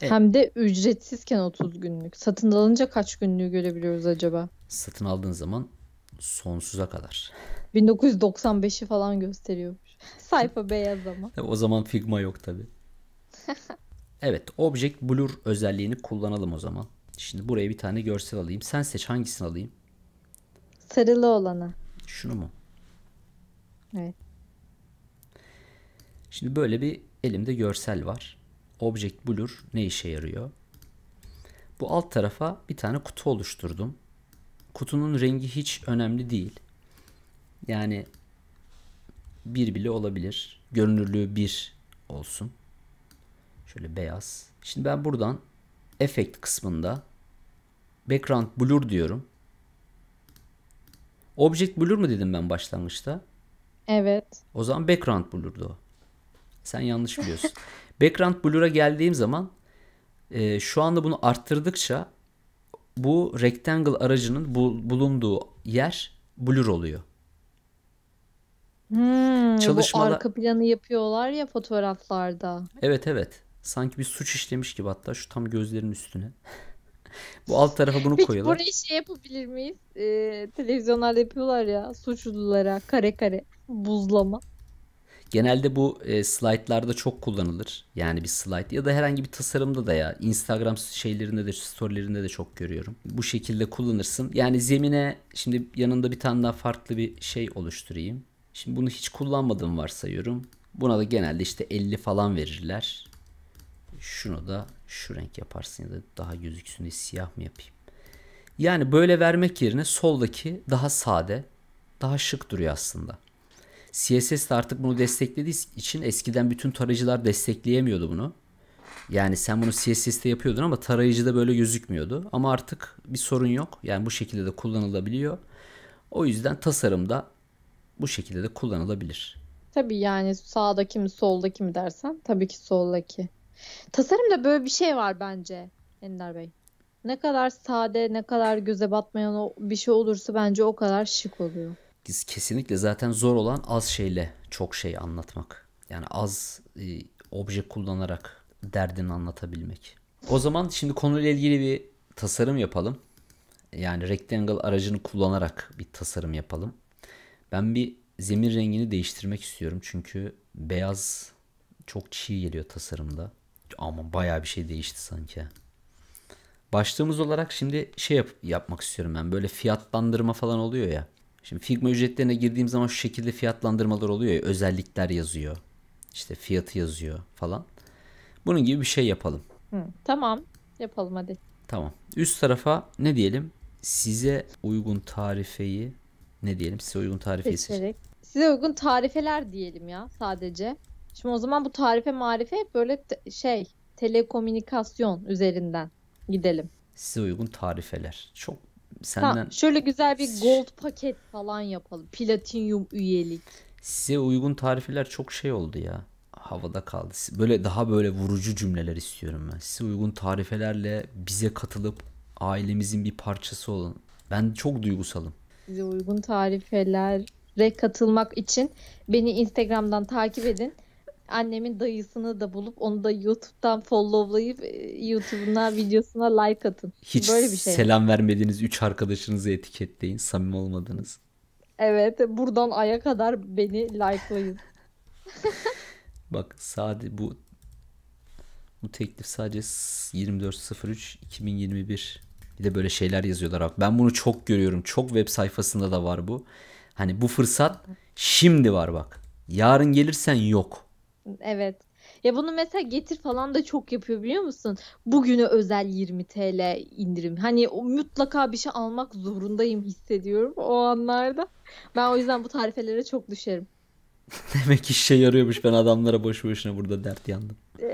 Evet. Hem de ücretsizken 30 günlük. Satın alınca kaç günlüğü görebiliyoruz acaba? Satın aldığın zaman sonsuza kadar. 1995'i falan gösteriyormuş. Sayfa beyaz ama. E, o zaman Figma yok tabi. evet Object Blur özelliğini kullanalım o zaman. Şimdi buraya bir tane görsel alayım. Sen seç hangisini alayım? Sarılı olanı. Şunu mu? Evet. Şimdi böyle bir elimde görsel var. Object Blur ne işe yarıyor? Bu alt tarafa bir tane kutu oluşturdum kutunun rengi hiç önemli değil. Yani bir bile olabilir. Görünürlüğü bir olsun. Şöyle beyaz. Şimdi ben buradan efekt kısmında background blur diyorum. Object blur mu dedim ben başlangıçta? Evet. O zaman background blur'du o. Sen yanlış biliyorsun. background blur'a geldiğim zaman e, şu anda bunu arttırdıkça bu rectangle aracının bu, bulunduğu yer blur oluyor. Hmm, Çalışmalar... Bu arka planı yapıyorlar ya fotoğraflarda. Evet evet. Sanki bir suç işlemiş gibi hatta şu tam gözlerin üstüne. bu alt tarafa bunu Peki, koyalım. Burayı şey yapabilir miyiz? Ee, televizyonlarda yapıyorlar ya suçlulara kare kare buzlama. Genelde bu e, slaytlarda çok kullanılır. Yani bir slayt ya da herhangi bir tasarımda da ya Instagram şeylerinde de storylerinde de çok görüyorum. Bu şekilde kullanırsın. Yani zemine şimdi yanında bir tane daha farklı bir şey oluşturayım. Şimdi bunu hiç kullanmadığım varsayıyorum. Buna da genelde işte 50 falan verirler. Şunu da şu renk yaparsın ya da daha gözüksün diye siyah mı yapayım? Yani böyle vermek yerine soldaki daha sade, daha şık duruyor aslında. CSS de artık bunu desteklediği için eskiden bütün tarayıcılar destekleyemiyordu bunu. Yani sen bunu CSS'te yapıyordun ama tarayıcıda böyle gözükmüyordu. Ama artık bir sorun yok. Yani bu şekilde de kullanılabiliyor. O yüzden tasarımda bu şekilde de kullanılabilir. Tabii yani sağdaki mi soldaki mi dersen tabii ki soldaki. Tasarımda böyle bir şey var bence Ender Bey. Ne kadar sade, ne kadar göze batmayan bir şey olursa bence o kadar şık oluyor kesinlikle zaten zor olan az şeyle çok şey anlatmak. Yani az e, obje kullanarak derdini anlatabilmek. O zaman şimdi konuyla ilgili bir tasarım yapalım. Yani rectangle aracını kullanarak bir tasarım yapalım. Ben bir zemin rengini değiştirmek istiyorum. Çünkü beyaz çok çiğ geliyor tasarımda. Ama baya bir şey değişti sanki. Başlığımız olarak şimdi şey yap yapmak istiyorum ben. Böyle fiyatlandırma falan oluyor ya. Şimdi Figma ücretlerine girdiğim zaman şu şekilde fiyatlandırmalar oluyor ya özellikler yazıyor. İşte fiyatı yazıyor falan. Bunun gibi bir şey yapalım. Hı, tamam yapalım hadi. Tamam. Üst tarafa ne diyelim? Size uygun tarifeyi ne diyelim? Size uygun tarifeyi seçerek. Size uygun tarifeler diyelim ya sadece. Şimdi o zaman bu tarife marife böyle t- şey telekomünikasyon üzerinden gidelim. Size uygun tarifeler. Çok senden... Tamam, şöyle güzel bir gold paket falan yapalım. platinum üyelik. Size uygun tarifler çok şey oldu ya. Havada kaldı. Böyle daha böyle vurucu cümleler istiyorum ben. Size uygun tarifelerle bize katılıp ailemizin bir parçası olun. Ben çok duygusalım. Size uygun tarifelere katılmak için beni Instagram'dan takip edin annemin dayısını da bulup onu da YouTube'dan followlayıp e, YouTube'una videosuna like atın. Hiç Böyle bir şey. selam vermediğiniz 3 arkadaşınızı etiketleyin. Samim olmadınız. Evet buradan aya kadar beni likelayın. Bak sadece bu bu teklif sadece 24.03.2021 bir de böyle şeyler yazıyorlar abi. Ben bunu çok görüyorum. Çok web sayfasında da var bu. Hani bu fırsat şimdi var bak. Yarın gelirsen yok. Evet. Ya bunu mesela getir falan da çok yapıyor biliyor musun? Bugüne özel 20 TL indirim. Hani o mutlaka bir şey almak zorundayım hissediyorum o anlarda. Ben o yüzden bu tarifelere çok düşerim. Demek işe yarıyormuş ben adamlara boşu boşuna burada dert yandım. E,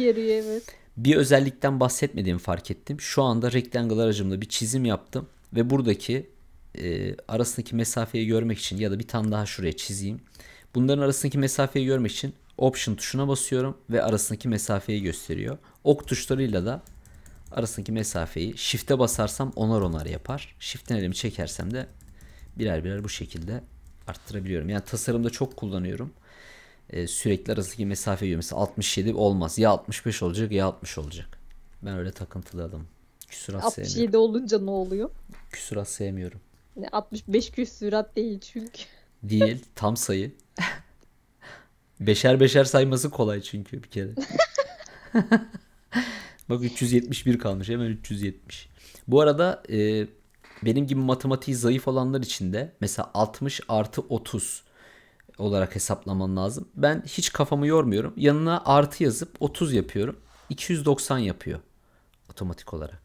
yarıyor evet. Bir özellikten bahsetmediğimi fark ettim. Şu anda rectangle aracımla bir çizim yaptım ve buradaki e, arasındaki mesafeyi görmek için ya da bir tane daha şuraya çizeyim. Bunların arasındaki mesafeyi görmek için Option tuşuna basıyorum ve arasındaki mesafeyi gösteriyor. Ok tuşlarıyla da arasındaki mesafeyi shift'e basarsam onar onar yapar. Shift'ten elimi çekersem de birer birer bu şekilde arttırabiliyorum. Yani tasarımda çok kullanıyorum. Ee, sürekli arasındaki mesafe yiyor. Mesela 67 olmaz. Ya 65 olacak ya 60 olacak. Ben öyle takıntılı adamım. Küsurat 67 sevmiyorum. olunca ne oluyor? Küsurat sevmiyorum. 65 küsurat değil çünkü. Değil. Tam sayı. Beşer beşer sayması kolay çünkü bir kere. Bak 371 kalmış hemen 370. Bu arada e, benim gibi matematiği zayıf olanlar için de mesela 60 artı 30 olarak hesaplaman lazım. Ben hiç kafamı yormuyorum. Yanına artı yazıp 30 yapıyorum. 290 yapıyor otomatik olarak.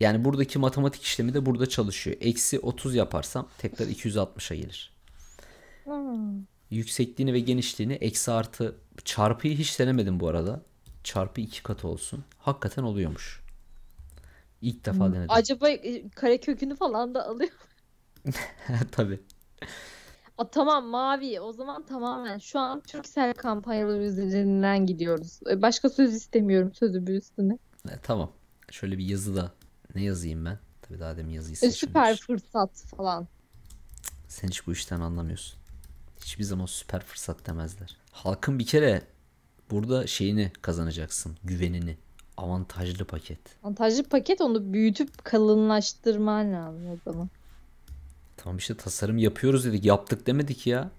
Yani buradaki matematik işlemi de burada çalışıyor. Eksi 30 yaparsam tekrar 260'a gelir. Hmm yüksekliğini ve genişliğini eksi artı çarpıyı hiç denemedim bu arada. Çarpı iki katı olsun. Hakikaten oluyormuş. İlk defa hmm. denedim. Acaba e, kare kökünü falan da alıyor. Tabii. A, tamam mavi o zaman tamamen şu an Türksel kampanyaları üzerinden gidiyoruz. E, başka söz istemiyorum sözü bir üstüne. E, tamam. Şöyle bir yazı da ne yazayım ben? Tabii daha demin yazıyı seçmemiş. Süper fırsat falan. Sen hiç bu işten anlamıyorsun. Hiçbir zaman süper fırsat demezler. Halkın bir kere burada şeyini kazanacaksın. Güvenini. Avantajlı paket. Avantajlı paket onu büyütüp kalınlaştırman lazım o zaman. Tamam işte tasarım yapıyoruz dedik. Yaptık demedik ya.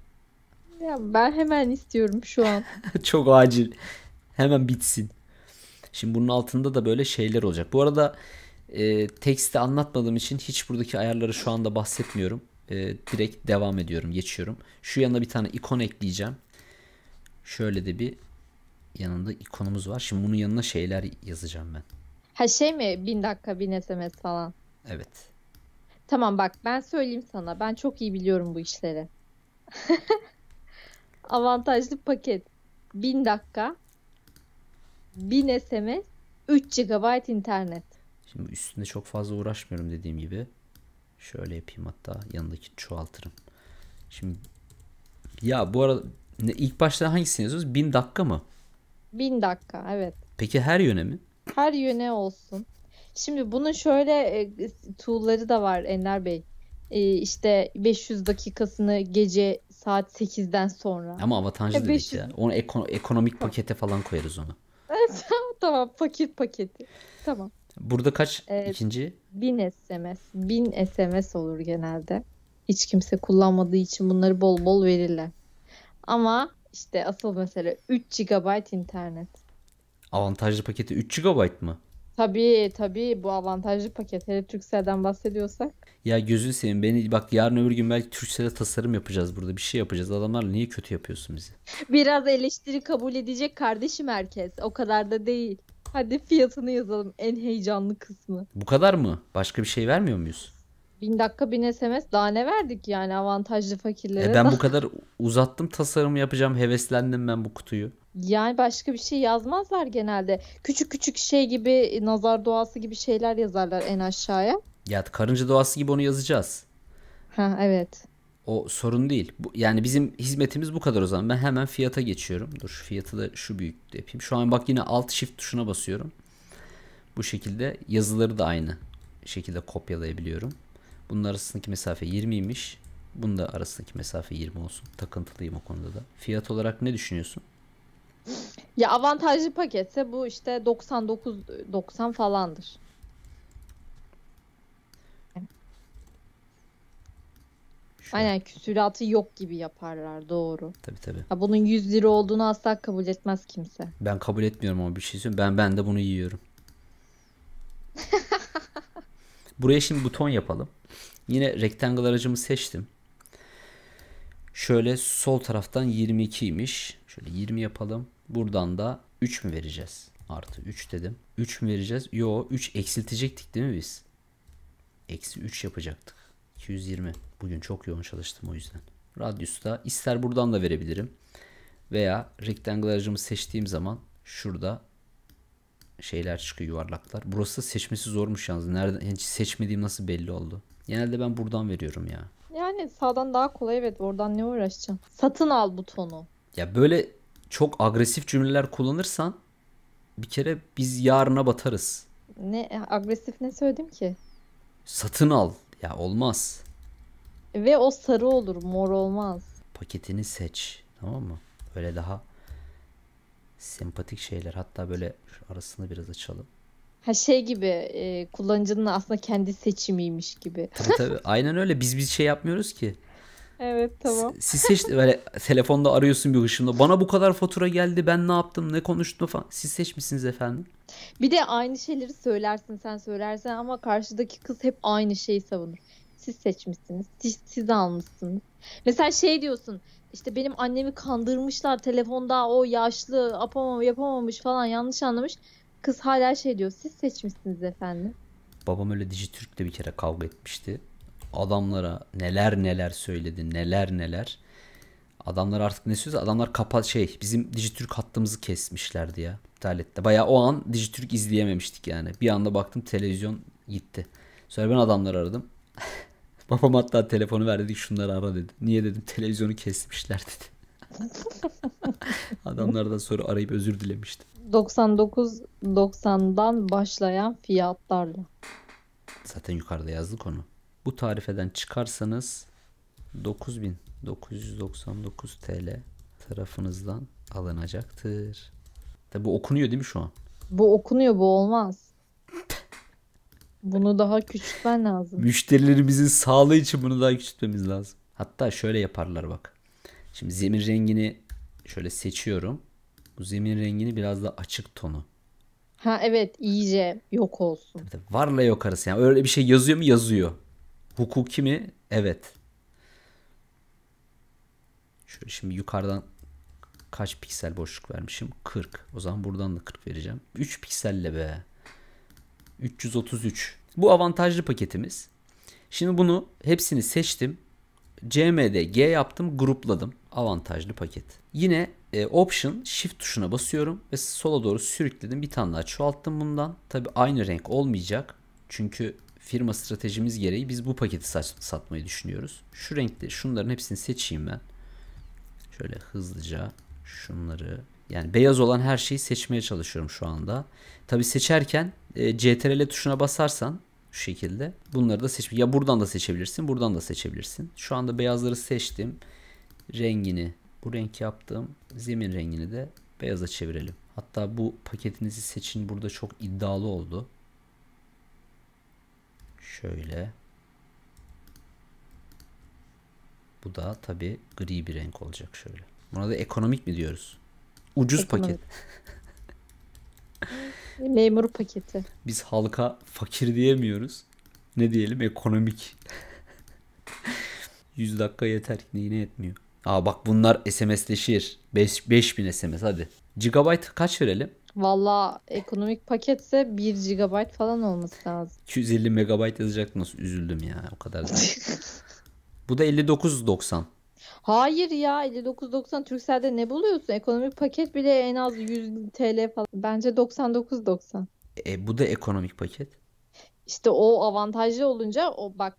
Ya ben hemen istiyorum şu an. Çok acil. Hemen bitsin. Şimdi bunun altında da böyle şeyler olacak. Bu arada e, teksti anlatmadığım için hiç buradaki ayarları şu anda bahsetmiyorum e, direkt devam ediyorum geçiyorum. Şu yanına bir tane ikon ekleyeceğim. Şöyle de bir yanında ikonumuz var. Şimdi bunun yanına şeyler yazacağım ben. Ha şey mi? Bin dakika bin SMS falan. Evet. Tamam bak ben söyleyeyim sana. Ben çok iyi biliyorum bu işleri. Avantajlı paket. Bin dakika. Bin SMS. 3 GB internet. Şimdi üstünde çok fazla uğraşmıyorum dediğim gibi. Şöyle yapayım hatta yanındaki çoğaltırım. Şimdi ya bu arada ne, ilk başta hangisini yazıyoruz? Bin dakika mı? Bin dakika evet. Peki her yöne mi? Her yöne olsun. Şimdi bunun şöyle e, tool'ları da var Enler Bey. E, işte 500 dakikasını gece saat 8'den sonra. Ama avantajlı e, dedik ya. Onu ekon- ekonomik pakete falan koyarız onu. tamam paket paketi. Tamam. Burada kaç ee, ikinci? bin SMS. bin SMS olur genelde. Hiç kimse kullanmadığı için bunları bol bol verirler. Ama işte asıl mesele 3 GB internet. Avantajlı paketi 3 GB mı? Tabii tabii bu avantajlı paket. Hele Turkcell'den bahsediyorsak. Ya gözün seveyim beni bak yarın öbür gün belki Turkcell'e tasarım yapacağız burada. Bir şey yapacağız. Adamlar niye kötü yapıyorsun bizi? Biraz eleştiri kabul edecek kardeşim herkes. O kadar da değil. Hadi fiyatını yazalım. En heyecanlı kısmı. Bu kadar mı? Başka bir şey vermiyor muyuz? Bin dakika bin SMS daha ne verdik yani avantajlı fakirlere. E ben daha... bu kadar uzattım tasarımı yapacağım. Heveslendim ben bu kutuyu. Yani başka bir şey yazmazlar genelde. Küçük küçük şey gibi nazar doğası gibi şeyler yazarlar en aşağıya. Ya karınca doğası gibi onu yazacağız. Ha evet. O sorun değil. Bu, yani bizim hizmetimiz bu kadar o zaman. Ben hemen fiyata geçiyorum. Dur fiyatı da şu büyüklükte yapayım. Şu an bak yine alt shift tuşuna basıyorum. Bu şekilde yazıları da aynı şekilde kopyalayabiliyorum. Bunun arasındaki mesafe 20'ymiş. Bunun da arasındaki mesafe 20 olsun. Takıntılıyım o konuda da. Fiyat olarak ne düşünüyorsun? Ya avantajlı paketse bu işte 99 90 falandır. Şöyle. Aynen küsüratı yok gibi yaparlar doğru. Tabii tabii. Ha bunun 100 lira olduğunu asla kabul etmez kimse. Ben kabul etmiyorum ama bir şey söyleyeyim. Ben ben de bunu yiyorum. Buraya şimdi buton yapalım. Yine rectangle aracımı seçtim. Şöyle sol taraftan 22'ymiş. Şöyle 20 yapalım. Buradan da 3 mü vereceğiz? Artı 3 dedim. 3 mü vereceğiz? Yo 3 eksiltecektik değil mi biz? Eksi 3 yapacaktık. 220. Bugün çok yoğun çalıştım o yüzden. da ister buradan da verebilirim. Veya rectangle rectangular'cımı seçtiğim zaman şurada şeyler çıkıyor yuvarlaklar. Burası seçmesi zormuş yalnız. Nereden hiç seçmediğim nasıl belli oldu. Genelde ben buradan veriyorum ya. Yani sağdan daha kolay evet. Oradan ne uğraşacağım. Satın al butonu. Ya böyle çok agresif cümleler kullanırsan bir kere biz yarına batarız. Ne agresif ne söyledim ki? Satın al. Ya olmaz. Ve o sarı olur, mor olmaz. Paketini seç. Tamam mı? Böyle daha sempatik şeyler. Hatta böyle arasını biraz açalım. Ha şey gibi e, kullanıcının aslında kendi seçimiymiş gibi. Tabii, tabii. Aynen öyle. Biz bir şey yapmıyoruz ki. Evet tamam. Siz seç böyle telefonda arıyorsun bir hışımda. Bana bu kadar fatura geldi. Ben ne yaptım? Ne konuştum falan. Siz seçmişsiniz efendim. Bir de aynı şeyleri söylersin sen söylersen ama karşıdaki kız hep aynı şeyi savunur. Siz seçmişsiniz. Siz, siz almışsınız. Mesela şey diyorsun. işte benim annemi kandırmışlar telefonda o yaşlı yapamam, yapamamış falan yanlış anlamış. Kız hala şey diyor. Siz seçmişsiniz efendim. Babam öyle Dijitürk'te bir kere kavga etmişti adamlara neler neler söyledi neler neler. Adamlar artık ne söylüyorsa adamlar kapa şey bizim Dijitürk hattımızı kesmişlerdi ya internette. Baya o an Dijitürk izleyememiştik yani. Bir anda baktım televizyon gitti. Sonra ben adamları aradım. Babam hatta telefonu verdi dedik şunları ara dedi. Niye dedim televizyonu kesmişler dedi. da sonra arayıp özür dilemişti. 90'dan başlayan fiyatlarla. Zaten yukarıda yazdık onu. Bu tarifeden çıkarsanız 9999 TL tarafınızdan alınacaktır. Tabi bu okunuyor değil mi şu an? Bu okunuyor bu olmaz. Bunu daha küçültmen lazım. Müşterilerimizin sağlığı için bunu daha küçültmemiz lazım. Hatta şöyle yaparlar bak. Şimdi zemin rengini şöyle seçiyorum. Bu zemin rengini biraz da açık tonu. Ha evet iyice yok olsun. Tabii, tabii. Varla yok arası yani öyle bir şey yazıyor mu yazıyor. Hukuki mi? Evet. Şöyle şimdi yukarıdan kaç piksel boşluk vermişim? 40. O zaman buradan da 40 vereceğim. 3 pikselle be. 333. Bu avantajlı paketimiz. Şimdi bunu hepsini seçtim. CMD G yaptım, grupladım. Avantajlı paket. Yine e, Option Shift tuşuna basıyorum ve sola doğru sürükledim. Bir tane daha çoğalttım bundan. Tabi aynı renk olmayacak. Çünkü firma stratejimiz gereği biz bu paketi satmayı düşünüyoruz. Şu renkte şunların hepsini seçeyim ben. Şöyle hızlıca şunları yani beyaz olan her şeyi seçmeye çalışıyorum şu anda. Tabi seçerken e, CTRL tuşuna basarsan şu şekilde bunları da seç. Ya buradan da seçebilirsin buradan da seçebilirsin. Şu anda beyazları seçtim. Rengini bu renk yaptım. Zemin rengini de beyaza çevirelim. Hatta bu paketinizi seçin burada çok iddialı oldu. Şöyle. Bu da tabi gri bir renk olacak şöyle. Buna da ekonomik mi diyoruz? Ucuz ekonomik. paket. Memur paketi. Biz halka fakir diyemiyoruz. Ne diyelim ekonomik. 100 dakika yeter neyine yetmiyor. Aa bak bunlar SMS'leşir. 5000 SMS hadi. Gigabyte kaç verelim? Valla ekonomik paketse 1 GB falan olması lazım. 250 MB yazacak nasıl üzüldüm ya o kadar. Bu da 59.90. Hayır ya 59.90 Turkcell'de ne buluyorsun? Ekonomik paket bile en az 100 TL falan. Bence 99.90. E bu da ekonomik paket. İşte o avantajlı olunca o bak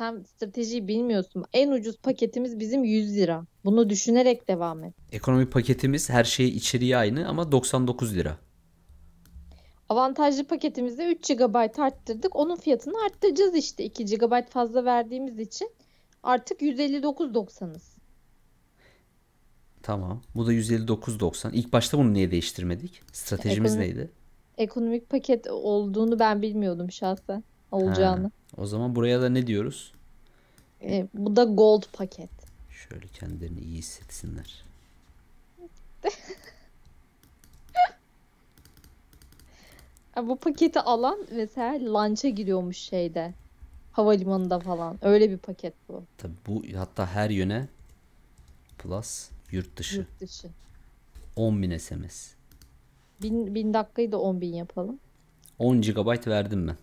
sen stratejiyi bilmiyorsun. En ucuz paketimiz bizim 100 lira. Bunu düşünerek devam et. Ekonomi paketimiz her şeyi içeriği aynı ama 99 lira. Avantajlı paketimizde 3 GB arttırdık. Onun fiyatını arttıracağız işte 2 GB fazla verdiğimiz için. Artık 159.90'ız. Tamam. Bu da 159.90. İlk başta bunu niye değiştirmedik? Stratejimiz Ekonomik, neydi? Ekonomik paket olduğunu ben bilmiyordum şahsen olacağını. Ha, o zaman buraya da ne diyoruz? E, bu da gold paket. Şöyle kendilerini iyi hissetsinler. bu paketi alan mesela lança giriyormuş şeyde. Havalimanında falan. Öyle bir paket bu. Tabii bu hatta her yöne plus yurt dışı. Yurt dışı. 10 bin SMS. Bin, bin dakikayı da 10 bin yapalım. 10 GB verdim ben.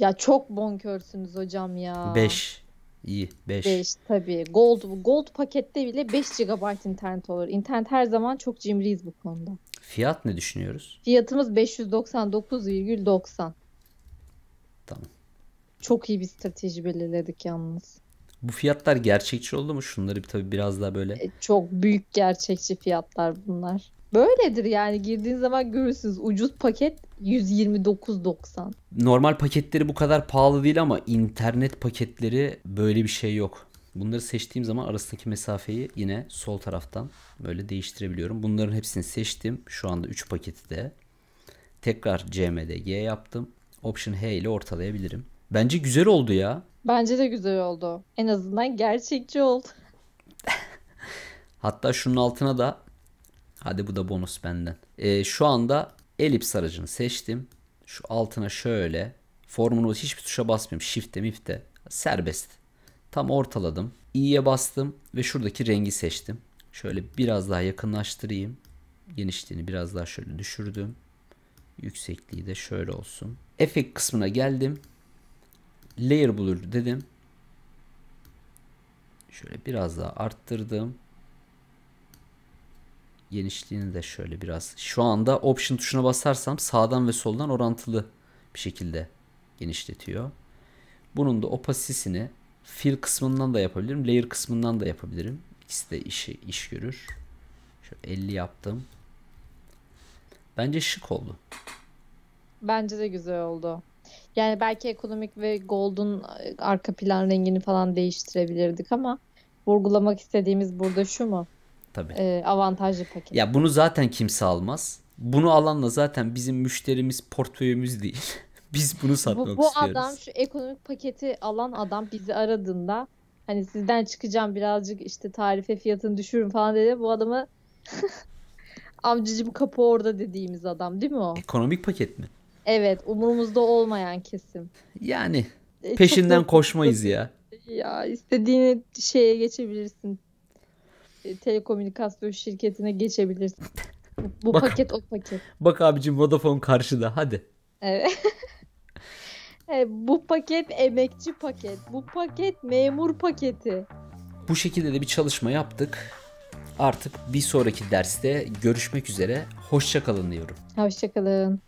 Ya çok bonkörsünüz hocam ya. 5. İyi 5. 5 tabii. Gold, gold pakette bile 5 GB internet olur. İnternet her zaman çok cimriyiz bu konuda. Fiyat ne düşünüyoruz? Fiyatımız 599,90. Tamam. Çok iyi bir strateji belirledik yalnız. Bu fiyatlar gerçekçi oldu mu? Şunları tabii biraz daha böyle. E, çok büyük gerçekçi fiyatlar bunlar. Böyledir yani girdiğin zaman görürsünüz ucuz paket 129.90. Normal paketleri bu kadar pahalı değil ama internet paketleri böyle bir şey yok. Bunları seçtiğim zaman arasındaki mesafeyi yine sol taraftan böyle değiştirebiliyorum. Bunların hepsini seçtim. Şu anda 3 paketi de. Tekrar CMD G yaptım. Option H ile ortalayabilirim. Bence güzel oldu ya. Bence de güzel oldu. En azından gerçekçi oldu. Hatta şunun altına da hadi bu da bonus benden. Ee, şu anda Elips aracını seçtim. Şu altına şöyle formunu hiçbir tuşa basmıyorum. Shift'te mifte serbest. Tam ortaladım. i'ye bastım ve şuradaki rengi seçtim. Şöyle biraz daha yakınlaştırayım. Genişliğini biraz daha şöyle düşürdüm. Yüksekliği de şöyle olsun. Efekt kısmına geldim. Layer Blur dedim. Şöyle biraz daha arttırdım genişliğini de şöyle biraz. Şu anda option tuşuna basarsam sağdan ve soldan orantılı bir şekilde genişletiyor. Bunun da opasisini fill kısmından da yapabilirim. Layer kısmından da yapabilirim. İkisi de işi iş görür. Şöyle 50 yaptım. Bence şık oldu. Bence de güzel oldu. Yani belki ekonomik ve gold'un e, arka plan rengini falan değiştirebilirdik ama vurgulamak istediğimiz burada şu mu? Tabii. E, avantajlı paket. Ya bunu zaten kimse almaz. Bunu alanla zaten bizim müşterimiz portföyümüz değil. Biz bunu satmak bu, bu istiyoruz. Bu adam şu ekonomik paketi alan adam bizi aradığında hani sizden çıkacağım birazcık işte tarife fiyatını düşürün falan dedi. Bu adamı amcacım kapı orada dediğimiz adam değil mi o? Ekonomik paket mi? Evet umurumuzda olmayan kesim. Yani e, peşinden koşmayız ya. Ya istediğini şeye geçebilirsin e, telekomünikasyon şirketine geçebilirsin. Bu bak, paket o paket. Bak abicim Vodafone karşıda hadi. Evet. evet. Bu paket emekçi paket. Bu paket memur paketi. Bu şekilde de bir çalışma yaptık. Artık bir sonraki derste görüşmek üzere. Hoşçakalın diyorum. Hoşçakalın.